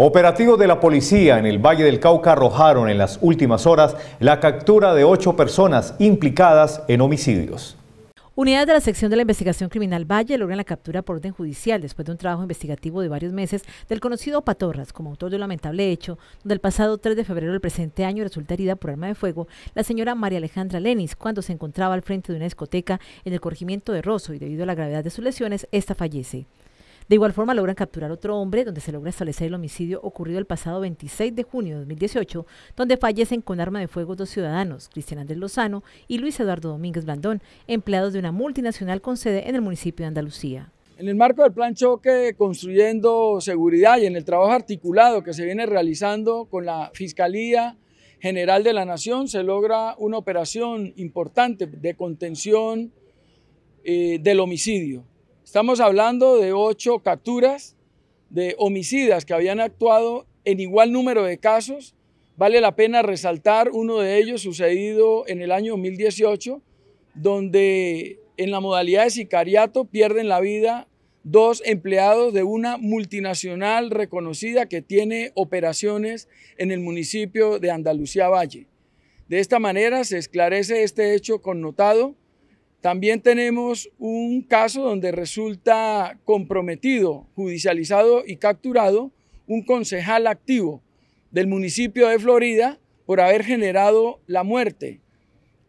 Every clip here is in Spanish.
Operativos de la policía en el Valle del Cauca arrojaron en las últimas horas la captura de ocho personas implicadas en homicidios. Unidades de la sección de la investigación criminal Valle logran la captura por orden judicial después de un trabajo investigativo de varios meses del conocido Patorras como autor de un lamentable hecho, donde el pasado 3 de febrero del presente año resulta herida por arma de fuego la señora María Alejandra Lenis cuando se encontraba al frente de una discoteca en el corregimiento de Rosso y debido a la gravedad de sus lesiones, esta fallece. De igual forma, logran capturar otro hombre, donde se logra establecer el homicidio ocurrido el pasado 26 de junio de 2018, donde fallecen con arma de fuego dos ciudadanos, Cristian Andrés Lozano y Luis Eduardo Domínguez Blandón, empleados de una multinacional con sede en el municipio de Andalucía. En el marco del plan choque construyendo seguridad y en el trabajo articulado que se viene realizando con la Fiscalía General de la Nación, se logra una operación importante de contención eh, del homicidio. Estamos hablando de ocho capturas de homicidas que habían actuado en igual número de casos. Vale la pena resaltar uno de ellos sucedido en el año 2018, donde en la modalidad de sicariato pierden la vida dos empleados de una multinacional reconocida que tiene operaciones en el municipio de Andalucía Valle. De esta manera se esclarece este hecho connotado también tenemos un caso donde resulta comprometido, judicializado y capturado un concejal activo del municipio de Florida por haber generado la muerte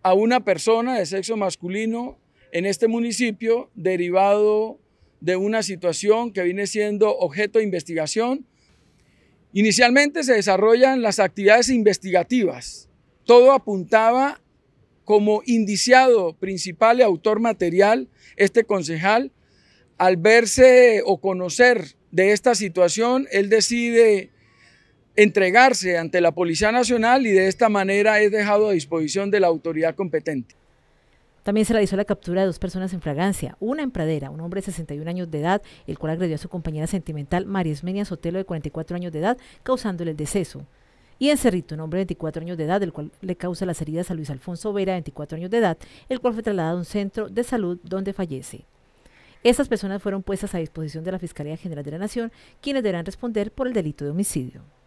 a una persona de sexo masculino en este municipio derivado de una situación que viene siendo objeto de investigación. Inicialmente se desarrollan las actividades investigativas. Todo apuntaba como indiciado principal y autor material este concejal. Al verse o conocer de esta situación, él decide entregarse ante la Policía Nacional y de esta manera es dejado a disposición de la autoridad competente. También se realizó la captura de dos personas en fragancia, una en Pradera, un hombre de 61 años de edad, el cual agredió a su compañera sentimental María Esmenia Sotelo de 44 años de edad, causándole el deceso y en Cerrito, un hombre de 24 años de edad, el cual le causa las heridas a Luis Alfonso Vera, de 24 años de edad, el cual fue trasladado a un centro de salud donde fallece. Estas personas fueron puestas a disposición de la Fiscalía General de la Nación, quienes deberán responder por el delito de homicidio.